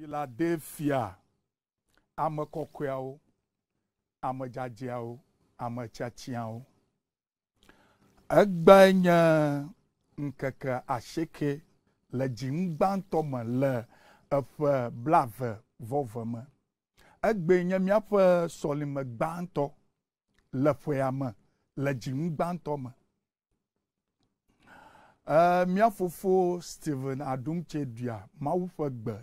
filadelfia ame kɔkɔeawo ame dzadzɛawo ame tiatiawo egbe nye ŋkeke asieke le dziŋgbãtɔ me le eƒe blave vɔve me egbe nye míaƒe sɔlime gbãtɔ le ƒea me le dziŋgbãtɔ me Uh, Stephen Adumche Dua, Mawu ƒe gbe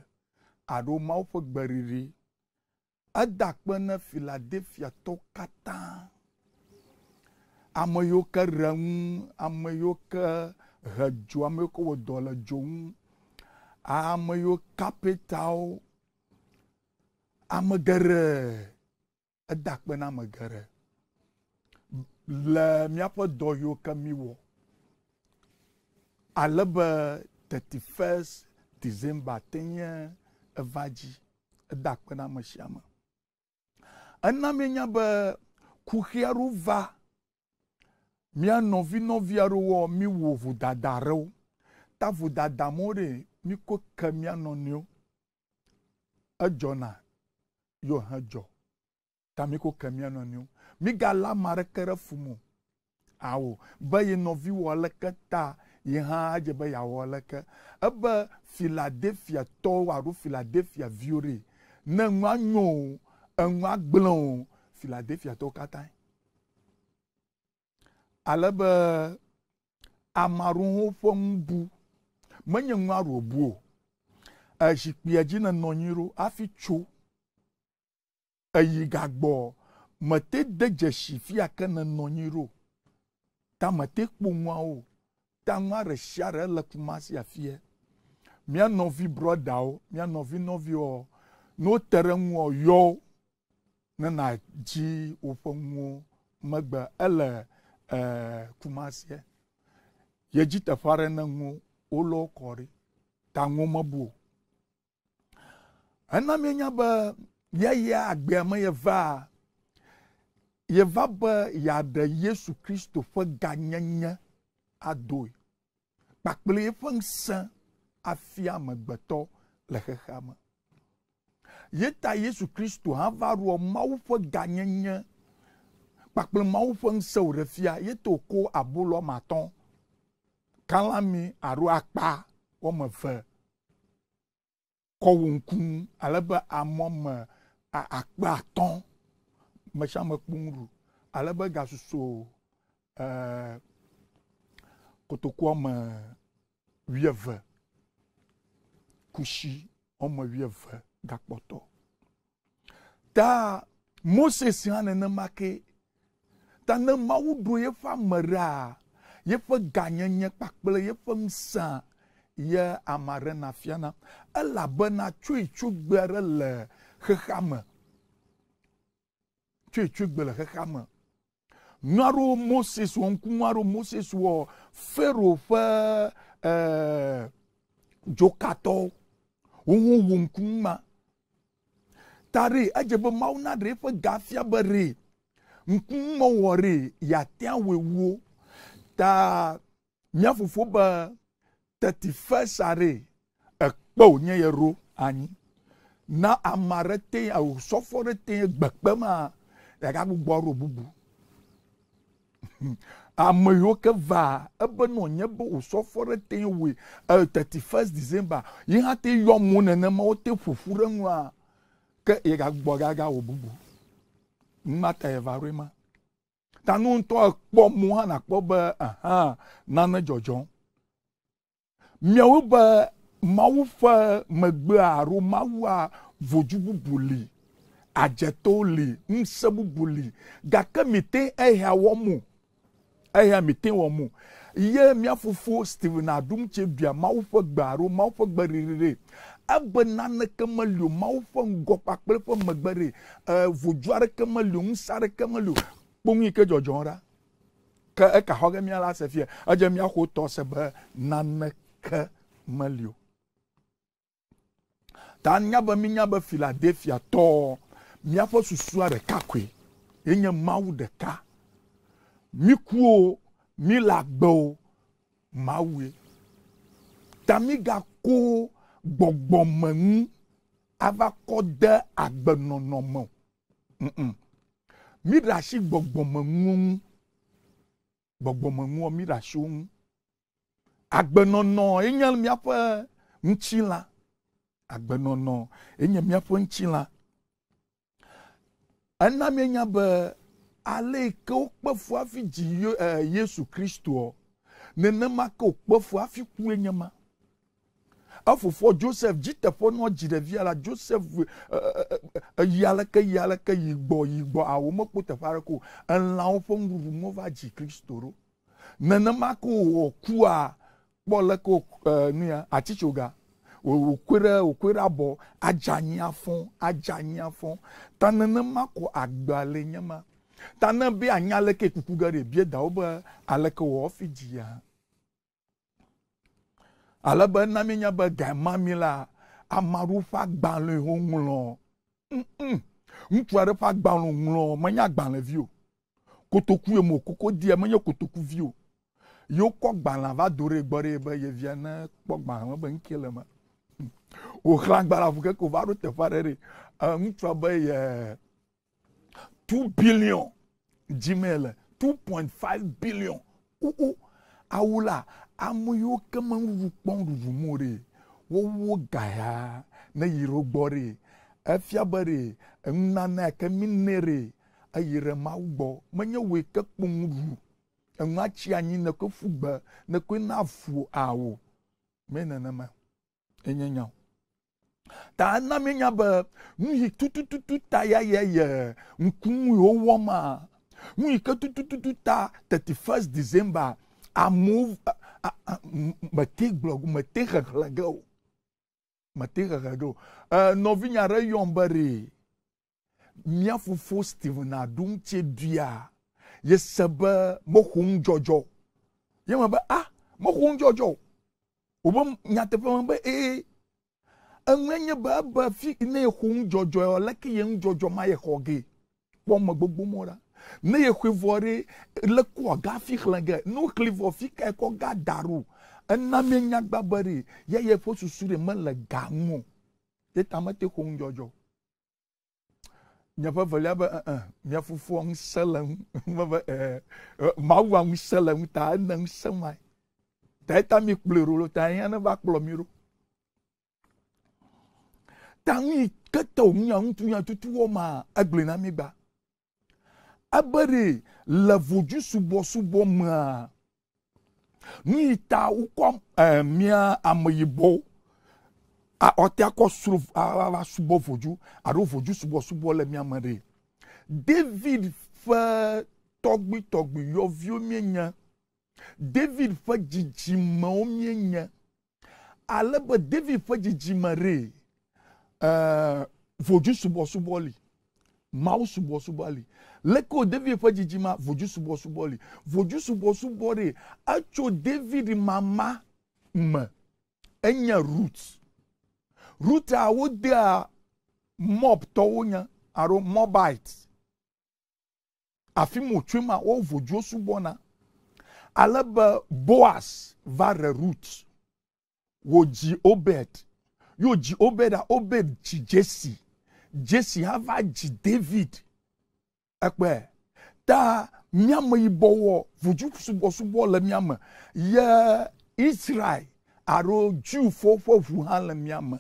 alo mawo ƒe gbeɖiɖi eda kpe ne filadelfiatɔ katã ame yiwo ke re ŋu ame yiwo ke he dzo ame yiwo ke wɔ dɔ le dzo ŋu ame yiwo kapetawo ame geɖe eda kpe na ame geɖe le míaƒe dɔ yiwo ke míwɔ alebe 31 december te nye eva dzi eda akpe na ame sia ame ena nya be kuxi aɖewo va mia nɔvi nɔvi aɖewo miwɔ vodada aɖewo ta vodada mawo ɖe miko ke mia nɔnɔewo edzɔna yewo hã dzɔ ta mi miko ke mia nɔnɔewo migale ame aɖeke ɖe fu mo awo be ye nɔvi wɔ aleke ta yi hã adze be yeawɔ leke ebe filadelfiatɔwo alo filadelfiaviwo re ne nua nyo o enua gblẽ o filadelfiatɔwo katã alebe ame aɖewo ƒe nubu menye nua ɖo bu o ezikpuia dzi ne nɔ anyi ɖo hafi tso eyi gagbɔ mete de dzesi fi ya ne nɔ anyi ɖo ta mete kpo nuawo ta ŋu aɖe sia ɖe ele kumasi afia mía nɔvi brɔdawo mía nɔvi nɔviwo no wote ɖe ŋuɔ yɔ ne nàdzi woƒe ŋuwo megbe ele ɛɛ e, kumasia yedzi teƒe aɖe ne ŋuwo wolɔ wo kɔ ɖi ta ŋuwo mebu o ena míenya be yaya agbea me yeva yeva be yeaɖe yesu kristo ƒe ganyenye adoe kpakple eƒe ŋusẽ afia amegbetɔ le xexea me ye ta yesu kristu hã va ɖɔ mawu ƒe ganyenye kpakple mawu ƒe ŋusẽ wòɖe fia ye to ko abolo wɔme atɔ̃ kalami alo akpa wɔme eve kɔ wò ŋkumu alebe ame wɔme akpa atɔ̃ me sia me kpɔ ŋu alebe gasusu ɛɛ kotoku wɔme wuieve kusi wɔme wuieve gakpɔtɔ ta mose si hã nenema ke ta ne mawu ɖo yeƒe ame ɖaa yeƒe ganyenye kpakple yeƒe ŋusẽ ye ame aɖe na fiana elabena tsoetsogbe aɖe le xexea me tsoetsogbe le xexea me nyɔaɖewo moses wɔ ŋkumu aɖewo moses wɔ fero ƒe eh, dzokatɔwo wo hã wɔ ŋkumu ma ta ɖe edze be mawu na ɖe eƒe gafia be ɖe ŋkumu ma wɔ ɖe yatea wɔe wo ta mía fofo be teti fɛsa ɖe ekpe wònye ye ɖo anyi na ama aɖe te sɔfɔ ɖe te gbekpe ma gbogbo ɖo bubu ame yiwo ke va ebe nye be wòsɔfɔ ɖe te wòe e thirty first december yi hã te yɔ mo nenema wote ƒoƒu ɖe ŋua ke yegagbɔ gaga wò bubu numa ta ye va ɖoe ma ta nu ŋutɔ ekpɔ mo hã nakpɔ be aha nane dzɔdzɔm miawo be mawu ƒe megbea alo mawua vodzu bubu li adzetɔwo li ŋusẽ bubu li gake mi te ehea wɔm o. ɛyɛ mete wɔn mu yɛ miafofo steven adum kye dua mawo ƒe gbaaro mawo ƒe gberere ebe naneke meli o mawo ƒe ŋgɔ kpakple ƒe megbe ɖe ɛɛ eh, vodu aɖeke meli o ŋusẽ aɖeke meli o kponu yi ke dzɔdzɔm ɖa ke eka xɔ ge miala se fia edze miaxɔ tɔ se be naneke meli o ta nya be mi nya be filadelfia tɔ miaƒe susua ɖeka koe yenye mawu ɖeka miku o mi la gbẹ o mawue tami ga ko gbɔgbɔme ŋu ava kɔ de agbenɔnɔ me o mi ɖe asi gbɔgbɔme ŋuo ŋu gbɔgbɔme ŋuo mi ɖe asi wo ŋu agbenɔnɔ enye míaƒe ŋutsilã agbenɔnɔ enye míaƒe ŋutsilã ena mi nya be ale yi ke wokpe fu hafi dzi eh, yesu kristoɔ nenema ke wokpe fu hafi kue nye ma efofoa joseph dzi teƒe nua dzi ɖevia la joseph eh, eh, yi aleke yi aleke yi gbɔ yi gbɔ awo mekpo teƒe aɖeke o elãwo ƒe nuɖuɖu mova dzi kristo ɖo nenema ke wò kua kpɔ leke nuya atsitsoga wòkue ɖe wòkue ɖe abɔ adze afɔ adze afɔ ta nenema ko agba le nye ma ta ne be anya leke kuku ge ɖe bie dawo be aleke wɔwɔ fi dzia alebe na mi nye be gama mi la ame aɖewo ƒe agbalẽ wo ŋlɔ ŋutsu aɖe ƒe agbalẽ ŋlɔ menye agbalẽvi o kotoku ye mo koko dia menye kotokuvi o yewo kɔ gbalẽ va do ɖe gbɔ ɖe be yevia ne kpɔ gbalẽ be ŋkee le me wòxlã agbalẽ ƒu keke wòva ɖo teƒe aɖe ɖe ŋutsua be yee. Two billion Gmail two point five billion oo awula ame yiwo ke menuɖuɖu kpɔm ɖuɖum o ɖe wowo gaya ne yi ɖe gbɔ ɖe efia be ɖe enunana ya ke mi ne ɖe eyi ɖe mawu gbɔ menye wòye ke kpɔ nuɖuɖu enua tsi anyi ne ko fu gbe ne ko na fu awo me nenema enye nyawo. Tana na míenya be nu yi tutututu ta ya ye ye ŋkumu yiwo wɔma nu yi ke tutututu ta thirty first december amewo mete gblɔ mete xexle ge o mete xexe ge o euh, nɔvinya aɖe yɔm be ɖe mía fofo steven aɖum tse duia yese be mexo ŋudzɔdzɔ ye be ah mexo ŋudzɔdzɔ o wobe nyateƒe me be ee. Eh, enye baba fi ne ye xɔ ŋudzɔdzɔ yɔ leke ye ŋudzɔdzɔ ma ye xɔ ge kpɔmɔ gbogbo mɔ la ne ye xɔ vɔ ɖe le kɔ ga fi xlẽ ge ne wo xli vɔ fi ka kɔ ga da ɖo ena mi nyagba be ɖe ye ye ƒe susu ɖe mele ga ŋu o ye ta me te xɔ ŋudzɔdzɔ nye ƒe velia be ɛɛ mia fofoa ŋusẽ le ŋu me be ɛɛ eh, eh, mawua ŋusẽ le ŋu ta ene ŋusẽ ma ta eta mi kplɔe ɖo ta ya ne va kplɔ mi ɖo tangi kete wònya ŋutunya tutu wɔma egli na mi gba ebe ɖe le vodzi subɔsubɔ mea nu yi ta wokɔ eh, mia ameyibɔ ɔtea kɔ sro ava subɔ vodzi alo vodzi subɔsubɔ le mia me ɖe david ƒe tɔgbitɔgbi yɔviwo mienya david ƒe dzidzimewo mienya alebe david ƒe dzidzime ɖee. Eh, vodu subɔsubɔ li mawu subɔsubɔ li leko David ƒe dzidzima vodu subɔsubɔ li vodu subɔsubɔ ɖe etso david mama me enye root rootaa wodea mɔbtɔwo nye alo mobite afi ma wòtsoe ma wo voduwo subɔna alebe boas va re root wòdzi obed yóò jí obed a obed jí jesse jesse hava jí david ẹpẹ ta miame yibɔ wɔ vudu subɔsubɔ le miame ye israel aro jew ƒe ʋu hã le miame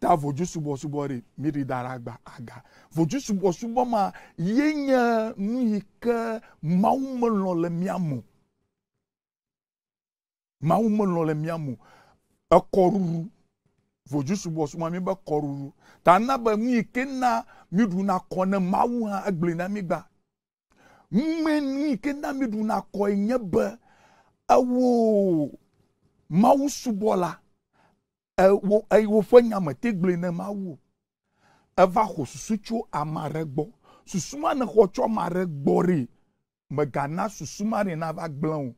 ta vodu subɔsubɔ ɖe mi ɖi da ɖe agba aga vodu subɔsubɔ ma ye nye nu yi ke mawu melɔ le miame mawu melɔ le miame ekɔruru vojusu bɔ suma mi bɛ kɔruru ta na bɛ mi ke na mi ɖuna kɔ ne mawu hã egble na mi gba ŋme mi ke na mi ɖuna kɔ yi nye be ewo mawu subɔla ewo eyi woƒe nyamete gble ne mawu eva xɔ susu tso ama ɖe gbɔ susu ma ne xɔ tso ama ɖe gbɔ re megana susu ma re na va gblẽ o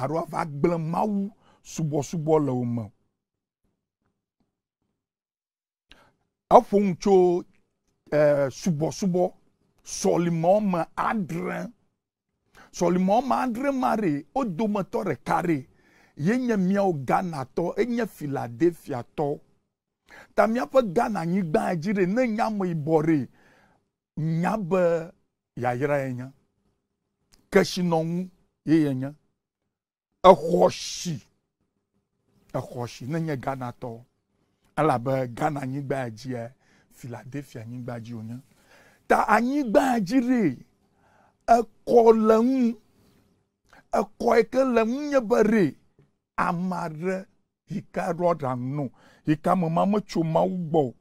alo ava gblẽ mawu subɔsubɔ le wo me eƒo nu tso subɔsubɔ sɔlimɔ me adre sɔlimɔ me adre ma re wo dometɔ ɖeka re ye nye miawo ghanatɔ enye filadelfiatɔ ta míaƒe ghana anyigba dzi re ne nya yibɔ re nya be yayra yenya kesinɔnu ye yenya exɔ si exɔ si ne nye ghana tɔ elabe ghana anyigba ya dzia philadelphia anyigba dzi wonye ta anyigba ya dzi ɖe ekɔ le ŋu ekɔ yi ke le ŋu nye be ɖe ame aɖe yi ke ɖɔ ɖaŋu yi ke ame ma metso mawu gbɔ o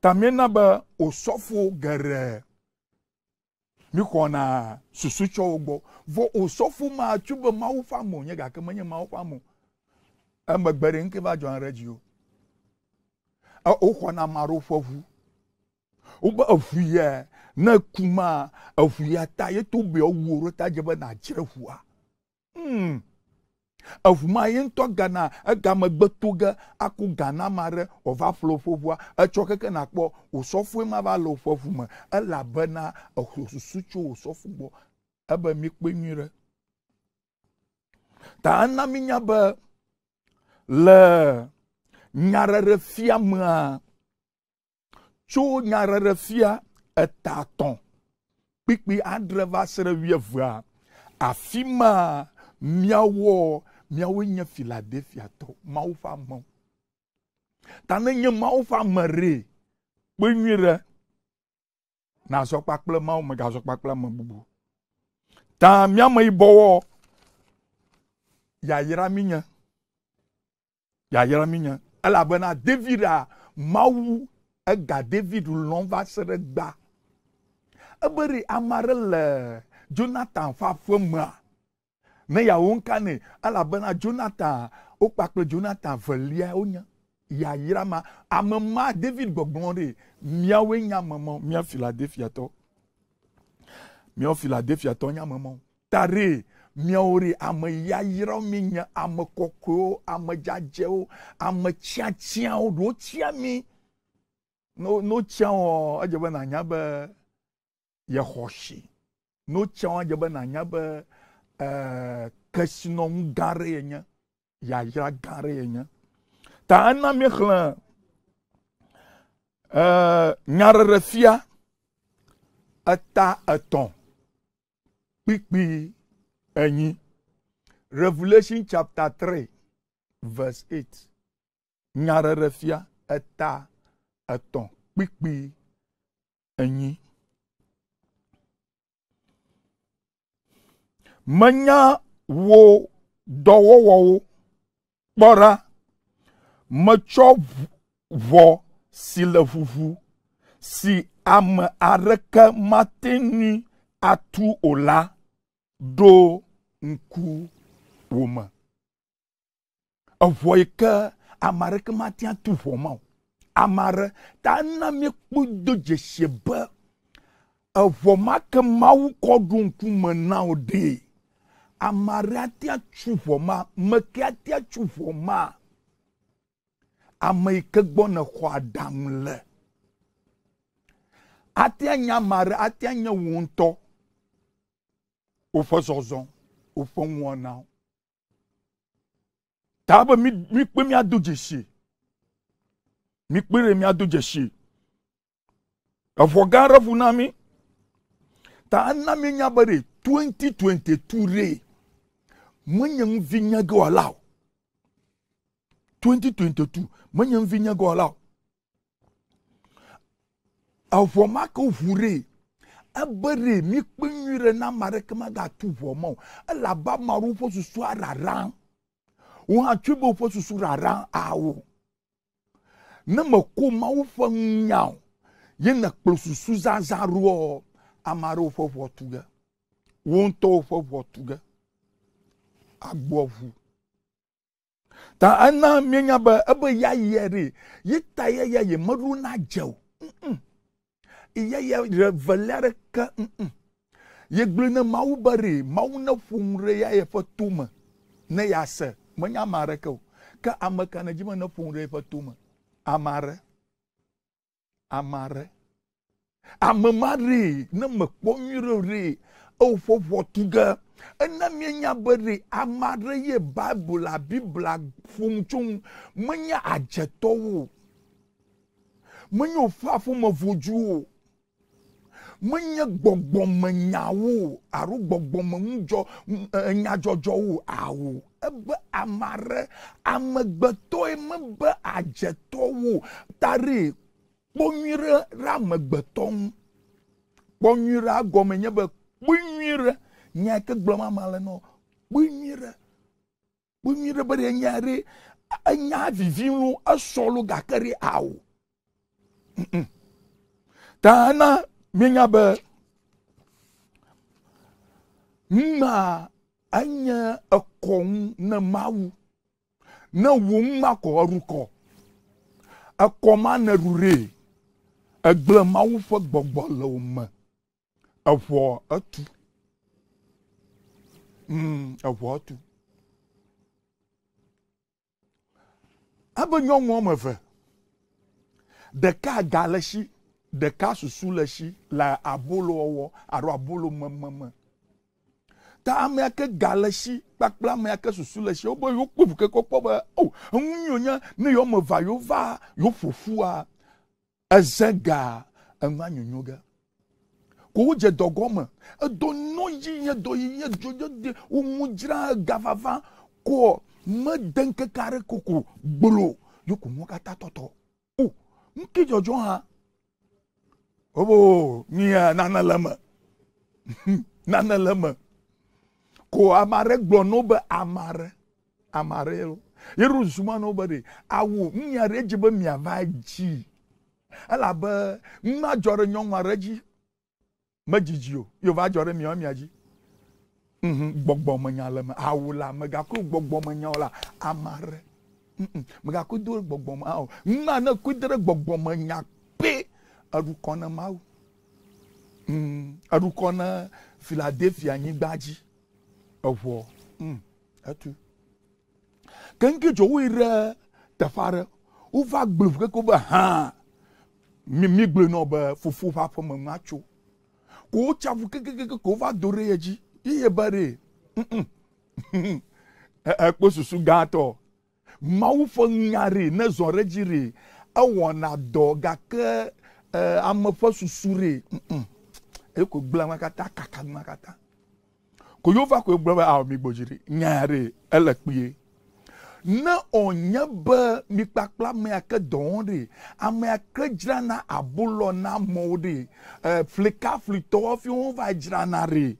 ta miena be osɔfo geɖe mixɔna susu tsɔ wo gbɔ vɔ osɔfo ma tso be mawu ƒe amo nye gake menye mawu ƒe amo emegbe ɖe ŋke va dzɔna ɖe dzi o e, woxɔna ame aɖewo ƒe ʋu wobe eʋu yɛ ne kuma eʋu yɛ ta yeto be yewowu ɖo ta dze be nàdzre ʋua hmm. eʋuma yi ŋutɔ gana egamegbe to ge aku gana ma ɖe wòva ƒle woƒe ʋua etsɔ keke na kpɔ wòsɔfoe ma va le woƒe ʋu me elabena ehosusu tso wòsɔfo gbɔ ebe mi kpe nyui ɖe ta ena mi nya be le nyarere fia mea tso nyarere fia eta tɔ kpikpi adre va se ɖe wievea afi ma míawɔ miawo nye filadelfiatɔ mawo ƒe amewo ta ne nye mawo ƒe ame re kpe nyui ɖe nazɔ kpakple mawo megazɔ kpakple ame bubu ta miame yibɔwɔ yayra mi nye yayra mi nye elabena david a mawu ega david lɔm va se ɖe gba ebe ɖe ame aɖe le jonathan ƒe aƒe mea ne yawo ŋka nɛ elabena jonathan wo kpakple jonathan velia ya yira ma ame ma david gbɔgblɔ ɖe miawoe nye ame ma mia filadelfiatɔ miawo filadelfiatɔ nye ame ma miawo ɖe ame yayra mi nye ame kɔkɔewo ame dzadzewo ame tsiatsiawo ɖewo tsia mi no no tia wɔ edze be nanya be yexɔ si no tia wɔ edze be nanya be kesinɔnu gã aɖe ye nye yayra gã aɖe ye nye ta ena eh, mi xlẽ nyaɖeɖefia eta etɔ̃ kpikpi enyi revelation chapter three verse eight nyaɖeɖefia eta etɔ̃ kpikpi enyi. menya wo dɔwɔwɔwo kpɔ ɖa metsɔ ʋɔ si le ʋuʋu si ame aɖeke mate ŋui atu o la ɖo ŋku wo me eʋɔ yi ke ame aɖeke mate atu ʋɔ ma o ame aɖe ta na míekpɔ do dzesie be eʋɔ ma ke mawu kɔ ɖo ŋkume na o ɖee ame aɖe ate atu ʋɔ ma me ke ate atu ʋɔ ma ame yi ke gbɔ ne xɔ aɖaŋu le ate anya ame aɖe ate anya wò ŋutɔ woƒe zɔzɔ woƒe ŋuwɔnawo ta be mikpe miado dzesi mikpe ɖe miado dzesi evɔ gã aɖe ƒu na mi ta ena mi nya be ɖe 2022 re manyan vinya ga walau 2022 manyan vinya ga walau avɔma ke ʋure ebere mi kpe nyuire na ame aɖeke magatu ʋɔma o elabe ame aɖewo ƒe susu araram wo hã tsoe be woƒe susu raram awo ne meko mawo ƒe nya o ye ne kplɔ susu zazã ɖoa ame aɖewo ƒe ʋɔ wo ŋutɔ woƒe ʋɔ tu agbɔ ta ena mienya be ebe ya yie ɖe yi ta ye ya ye meɖo na dze o ye ya ɖe velia ɖeke ye gblẽ ne mawu be ɖe mawu ne ƒom ɖe ya ye ƒe to me ne ya se menya ame aɖeke o ke ame ka ne dzi me ne ƒom ɖe eƒe to me ame aɖe ame aɖe ame ma ɖe ne mekpɔ nyuie ɖe ewoƒoƒo ge ena mienya be ɖe ame aɖe ye bible bibla ƒom tso ŋu menye adzetɔwo menye woƒe aƒomevodzuwo menye gbɔgbɔmenyawo alo gbɔgbɔmenudzɔ enyadzɔdzɔwo eh, awo ebe ame aɖe amegbetɔe mebe adzetɔwo ta ɖe kpɔ nyui ɖe amegbetɔ ŋu kpɔ nyui ɖe agɔme nye be bunyira nya ke gloma male no bunyira bunyira bare nya re anya vivim lu asolo gakari awo ta na minya be mma anya ekɔn na mawu na wòm makɔ ɔrukɔ ekɔma na rure egblemawu ƒe gbɔgbɔ le wo me ɛwɔ atu mm ɛwɔ atu abe nyɔnu wɔme eve ɖeka da le si ɖeka susu le si le abolo wɔwɔ alo abolo mememe ta ame yake ke ga le si kpakple ame yake ke susu le si wobe yewo kpɔ buke oh, kɔkpɔ be o enu yiwo nye ne yewo wɔme eve yewo va yewo ƒoƒua eze ga enua nyonyo ge ko dze dɔgɔme edo nɔyi nye dɔyi nye dzodzode wo ŋu dzra gavava ko mede ŋkeke aɖe koko gbolo yi ko nuwo katã tɔtɔ o ŋke dzɔdzɔ hã o nyia nane le me nane le me ko ame aɖe gblɔ no be ame aɖe ame aɖe yelo yeɖo zuma na be ɖe awo nunya aɖe dzi be miava dzi elabe nu dzɔ ɖe nyɔnu aɖe dzi medzidzi o yova dzɔ ɖe miɔ mia dzi mm-hmm. gbɔgbɔmenya le me awu la megako gbɔgbɔmenya o la ame aɖe megako do ɖe gbɔgbɔme o nua mm-hmm. ne koe de ɖe gbɔgbɔmenya pe eɖu kɔ ne mawu eɖu kɔ ne filadelfia anyigba dzi eʋɔ mm-hmm. etu kenke dzowoe ɖe teƒe aɖe wova gble ʋu keke wobe hã mi mi gble nɔ be fofo ƒe aƒeme nu atso wò chafu kekekeke kò va do ɖe yɛ dzi yeye be ɖe ekpo susu gãtɔ mawu ƒe nya ɖe ne zɔ ɖe dzi ɖe ewɔna dɔ gake e, ame ƒe susu ɖe eye ko gblẽ ma katã kaka ma kata. ko yewo va ko gblẽ be awo mi gbɔ dzi ɖe nya ele kpuie ne wònye be mikpakple ame yake dɔwɔm ɖe ame yake dzrana abolɔ na amewo ɖe e flikaflitɔ hafi wova dzrana ɖe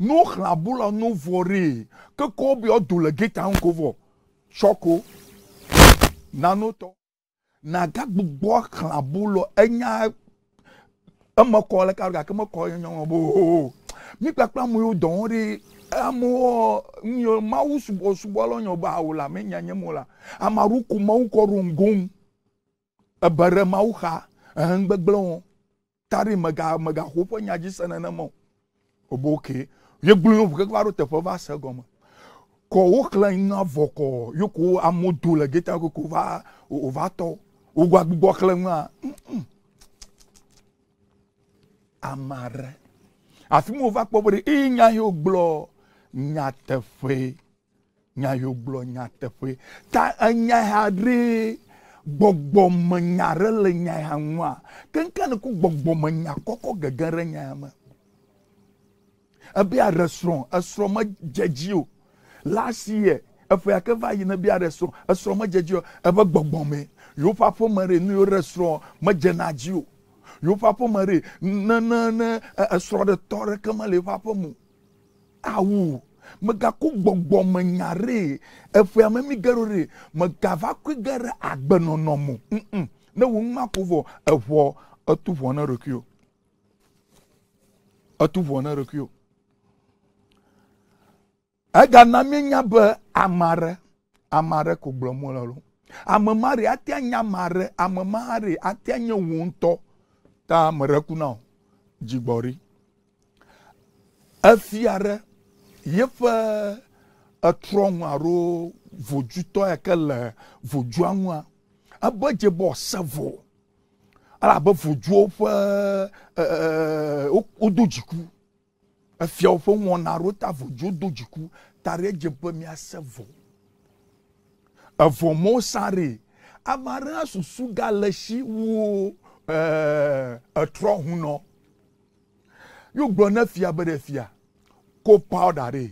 no xlã abolɔ no vɔ ɖe ke kɔ wo be yewodo le geta ŋu ko vɔ tsɔko nanotɔ nagagbogbo xlã abolɔ enya eme kɔ le ka ɖo gake mekɔ nyɔnu bo o mikpakple amewo dɔwɔm ɖe amewo nye mawu subɔsubɔ le nyɔ be awo la menyanyem o la ame aɖewo ko mawu kɔ ɖo ŋgonu ebe ɖe mawu xa ehenugbegblẽ wo taɖi mega megaxo ƒe nya dzi se nenema o obe oke ye gblẽ wo keke va ɖo teƒe va se gɔme kɔ woxlẽ ŋa vɔ kɔ ye ko amewo do le geta ko ko va o va tɔ wogba gbogbo xlẽ ŋa ame aɖe afi ma wova kpɔ be ɖe eye nya yi wogblɔ nyateƒee nyayiwo gblɔ nyateƒee ta enya ya ɖee gbɔgbɔmenya aɖe le nya ya ŋua keŋkane ku gbɔgbɔmenya kɔkɔ gege ɖe nya ya me ebe aɖe srɔ̃ esrɔ̃ medze dzi o last year eƒe ya va yi ne bia ɖe srɔ̃ esrɔ̃ medze dzi o ebe gbɔgbɔme yewo ƒe aƒeme ɖe nu yiwo ɖe srɔ̃ medzena dzi o yewo ƒe aƒeme ɖe ne ne ne e-, esrɔ̃ ɖe tɔ ɖe mele yewo ƒe aƒeme o awu megako gbɔgbɔme nya re efea me mi ge ɖo re megava koe ge ɖe agbenɔnɔ mo ne wo ŋu ma ko vɔ eʋɔ etu ʋɔ ne ɖokuiwo etu ʋɔ ne ɖokuiwo egana mi nya be ame aɖe ame aɖe ko gblɔm wole lo ame ma ɖe atea nya ame aɖe ame ma ɖe atea nye wò ŋutɔ ta ame ɖe ku na o dzigbɔɖi efi aɖe yeƒe etrɔnu alo vodzutɔ yi ke le vodzua ŋua ebe dzebɔ se vɔ elabe vodzuwo ƒe e, e, e, wodo dziku efiawo ƒe ŋɔna aɖewo ta vodzuwo do dziku taɖi edze be miase vɔ evɔ mɔwo sa ame aɖe hã susu gale si wo etrɔnu nɔ yóò gblɔ ne fia be ɖe fia ko pawda ɖe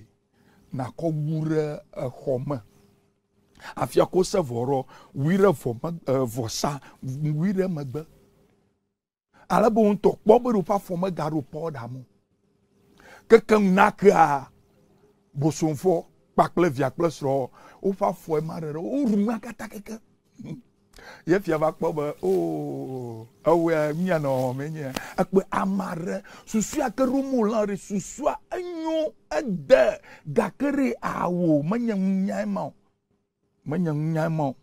nàkɔ wu ɖe exɔ me afia ko se vɔ rɔ wui ɖe vɔ me e, vɔsa wui ɖe megbe alebe wo ŋutɔ kpɔ be ɖe woƒe afɔ megaɖo pawda mu keke nakea bosomfɔ kpakple via kple srɔ̃ woƒe afɔe ma ɖe ɖe woɖu nua katã keke yefia va kpɔ be o ewɔe mianɔ menye ekpe ame aɖe susua ke romula ɖe susua enyo ede gake ɖe awo menye nunyae ma o menye nunyae ma o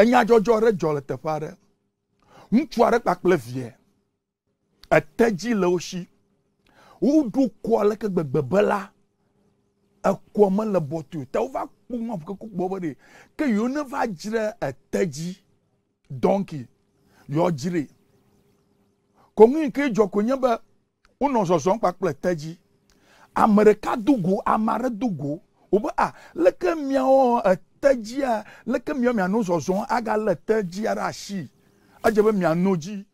enyadzɔdzɔ aɖe dzɔ le teƒe aɖe ŋutsu aɖe kpakple vie ete dzi le wo si woɖo kɔ aleke gbegbe be la ekɔ mele bɔtɔe ta wova kpo ŋu aƒu kekɔ gbɔ be ɖe ke yewo ne va dzre ete dzi dɔnki yewo dzre ko ŋu yi ke dzɔ ko nye be wonɔ zɔzɔm kpakple ete dzi ame ɖeka do go ame aɖe do go wobe a ah, leke miawo ete dzia leke miawo miano zɔzɔm agalé ete dzia ɖe asi edze be miano dzi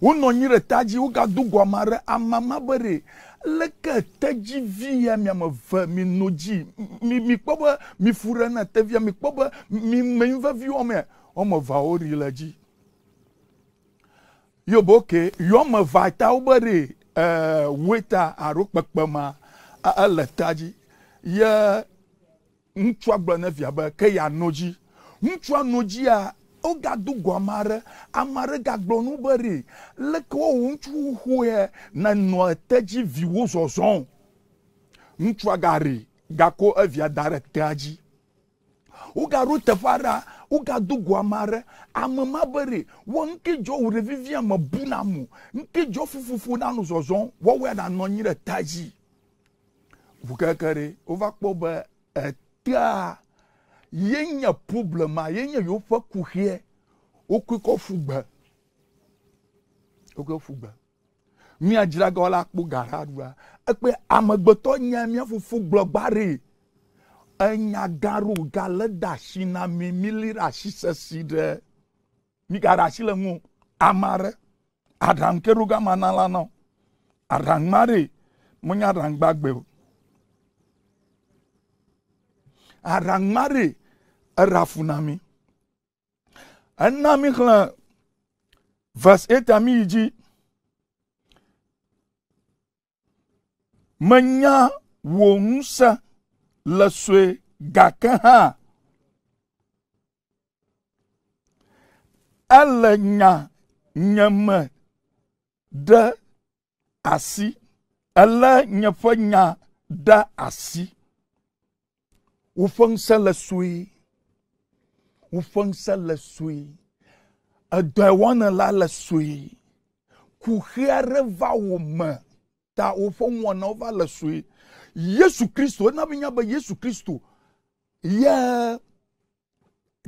wonɔ anyi ɖe ta dzi wogado go ame aɖe ama ma be ɖe leke tedzivi ya miame ve mino dzi mi mikpɔ be mifu ɖe na tevia mikpɔ be mi meyivevi wɔmea wɔme eveawo ri le dzi yobo ke yɔme evea ta wobe ɖe ɛɛ weta alo kpekpema ele ta dzi ye ŋutsua gblɔ ne via be ke ya no dzi ŋutsua no dzia wogado go ame aɖe ame aɖe gagblɔ nu be ɖe leke woawɔ ŋutsu xoe nenɔ ete dzi viwo zɔzɔm ŋutsua gaɖe gako evia da ɖe tea dzi wogaɖo teƒe aɖea wogado go ame aɖe ame ma be ɖe wɔ ŋke dzɔ ɖevi via me bu na mo ŋke dzɔ fufufu na nu zɔzɔm woawɔe nanɔ anyi ɖe tea dzi ʋukeke ɖe wova kpɔ be etea yenye problema yenye yewoƒe kuxie wokoe kɔ fu gbe wokoe fu gbe miadzraga wòle akpo gaɖa ɖua ekpe amegbetɔ nya miafofo gblɔgba ɖe enya gã galé de asi na mi mi li ɖe asi sesi ɖe mi gaɖe asi le ŋu ame aɖe aɖaŋuke ɖo gama na la nɔ aɖaŋu ma menye aɖaŋu gbagbe o aɖaŋu ma ra fu mi ena mi xlẽ verse eta mi yi dzi menya wò ŋusẽ le sue gake hã ele nya nye me ɖe asi ele nye ƒe nya ɖe asi woƒe ŋusẽ le sue woƒe ŋusẽ le sue edɔe wɔna la le sue kuxe aɖe va wo me ta woƒe ŋuwɔnawo va le sue yesu kristo ena mi nya be yesu kristo ye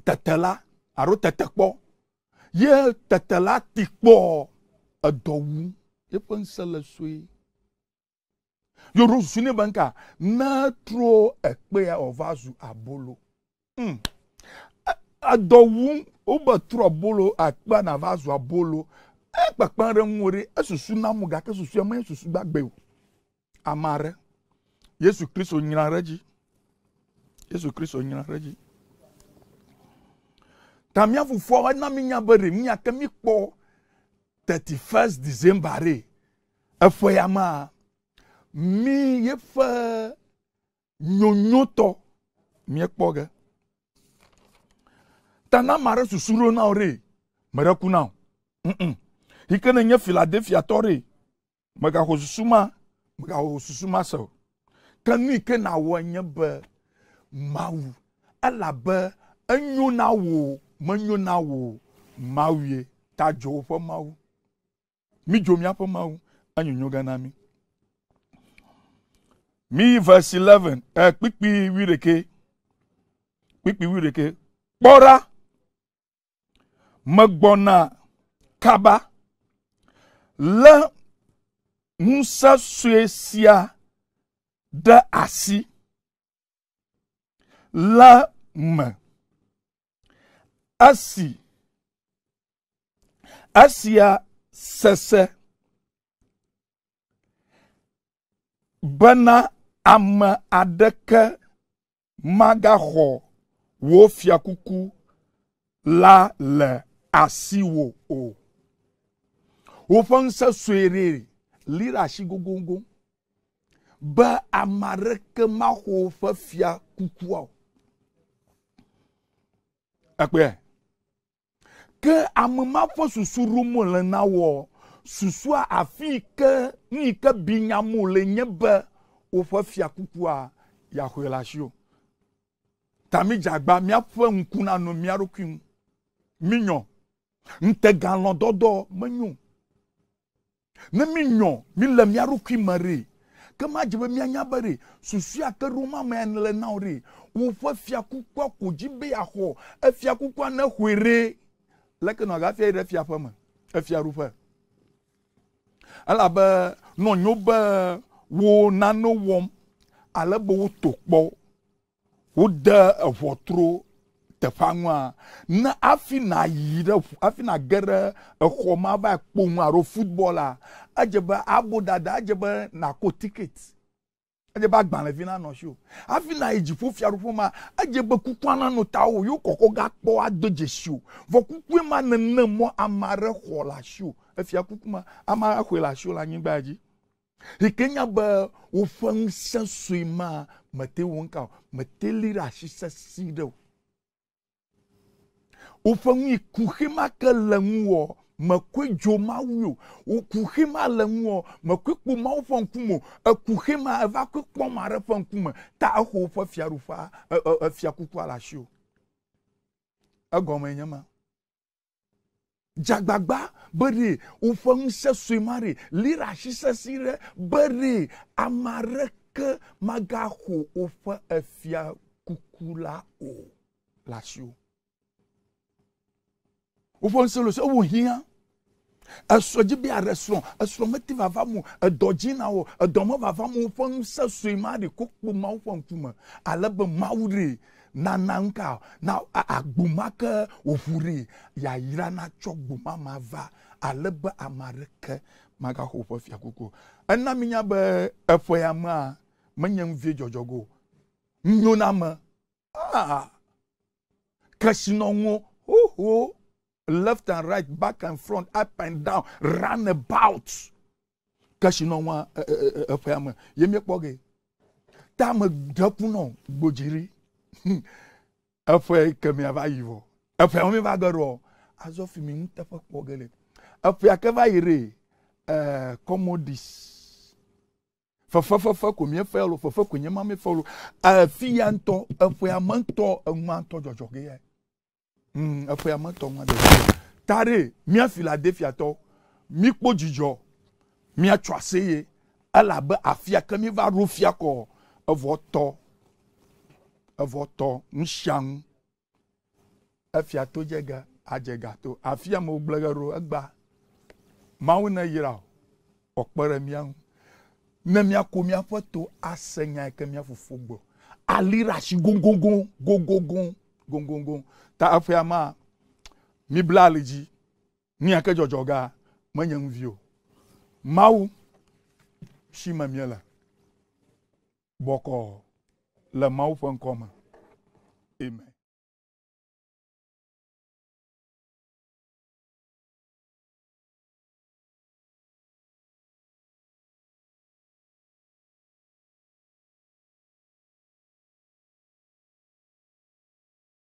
tete la alo tete kpɔ ye tete la ti kpɔ edɔ wu yeƒe ŋusẽ le sue yoro zu ne tro ekpe ya wòva zu abolo. Mm adɔ wum wobe trɔ bolo akpa na va zɔ bolo ekpekpe ɖe ŋu ɖe esusu na mu gake susu menye susu gbagbe o ame aɖe yesu kristu nyra ɖe dzi yesu kristu nyra ɖe dzi ta mía fofoa ena mi nya be ɖe mi yake mi kpɔ thirty first december ɖe eƒe ya ma mi yeƒe nyonyotɔ mi kpɔ ge. tana mare susuro na ore mere kuna hike na nye Philadelphia tore mega hosusuma mega hosusuma so kanu ike na wo nye be mawu elabe enyo na wo menyo na wo mawue ta dzo woƒe mawu mi dzo míaƒe mawu anyonyo gana mi mi verse eleven ɛ eh, kpikpi wi ɖeke kpikpi wi ɖeke kpɔ megbɔna kaba lé ŋusẽ sue sia ɖe asi le me esi esia sese bena ame aɖeke magaxɔ wo fiakuku la le asiwo o wofɔ nsɛsɔe re li ɖe asi gogoŋgo be ame aɖeke maxɔ woƒe fia kukua o ekpe ke ame ma ƒe susu ɖom wòle na wɔ susua afi yi ke nu yi ke bi nyamu le nye be woƒe fia kukua yaxɔe le asi o tami dzagba míaƒe ŋku nanɔ mía ɖokui ŋu mi nyɔ. n'te ntegalɔdɔdɔ menyo ne mi mi le mia ɖokui me re ke ma dze be mianya be re susu ya ke ɖom amea le na wo re woƒe fiakukua ko dzi be yaxɔ efiakukua ne hoe re leke nɔ gafia yi ɖe fiaƒe me efiaɖuƒe elabe nɔnyo be wo nane wɔm alebe woto kpɔ wode eʋɔtro teƒea ŋua ne hafi na yi ɖe hafi na ge ɖe exɔ ma va kpo ŋu alo football a edze be abo dada edze be nako ticket edze be agbalẽvi nanɔ si o hafi na yi dziƒo fiaɖuƒe ma edze be kukua nanɔ ta o yewo kɔkɔ gakpɔ ado dzesi o vɔ kukue ma nene mɔ ame aɖe xɔ le asi o efia kuku ma ame aɖe xɔe le asi o le anyigba dzi yi ke nya be woƒe ŋusẽ sue ma mete wo ŋka o mete li ɖe asi sesi ɖe o woƒe nu yi kuxi ma ke le ŋu wɔ mekoe dzo mawu o wokuxi ma le ŋu wɔ mekoe kpo mawu ƒe ŋkume o ekuxi ma eva koe kpɔ ma ɖe ƒe ŋkume ta exɔ woƒe fiaɖuƒea efiakukua e, e, le asi o egɔme nye ma dzagbagba be ɖe woƒe ŋusẽ sue ma ɖe liɖasi sesi ɖe be ɖe ame aɖeke magaxɔ woƒe efia la o le asi o wofɔ nsɛlo sɛ wo hia ɛsɔgye bi arɛsorɔ ɛsorɔmɛti vava mu ɛdɔgye na wɔ ɛdɔmɔ vava mu wofɔ nsɛ soima de kokpo ma wofɔ nkuma alɛbɛ mawure nananka na agboma ke wòhure yayra natsɔ gboma ma va alɛbɛ ame aɖeke magaxɔ woƒe fiakuku ena mi nya be eƒe ya mea menye nuvie dzɔdzɔgo nyoname aa ah. kesinɔnuwo hoho left and right, back and front, up and down, run about. Kashi no wa afayama. Eh, eh, eh, Yemi kpoge. Tama dapuno gbojiri. Afay kemi ava yivo. Afay omi va garo. Azo fimi ntefa kpogele. Afay akeva ire. Uh, commodities. fefefefe ko míefe lo fefe ko nye ma míefe lo afi ya ŋutɔ eƒea me ŋutɔ enua ŋutɔ dzɔdzɔ ge eƒe ya metɔ ŋu aɖe ta ɖe mía filadelfiatɔ mí kpɔ dzidzɔ mía tso aseye elabe afia ke mí va ɖo fia kɔ evɔ tɔ evɔ tɔ nusianu efia to dze ga adze ga to afia me wogblẽ ge ɖo egba mawu ne yra o ɔkpe ɖe mía ŋu ne míako míaƒe to ase nya yi ke mía fofo gbɔ ali ɖe asi gogogo gogogo gogogo ta afei ama mibla aligyi ni yɛn akɛgyɔgyɔ gaa manya ŋu vi o mawu shi ma mie le bɔkɔɔ le mawu ƒe ŋkɔ me amen.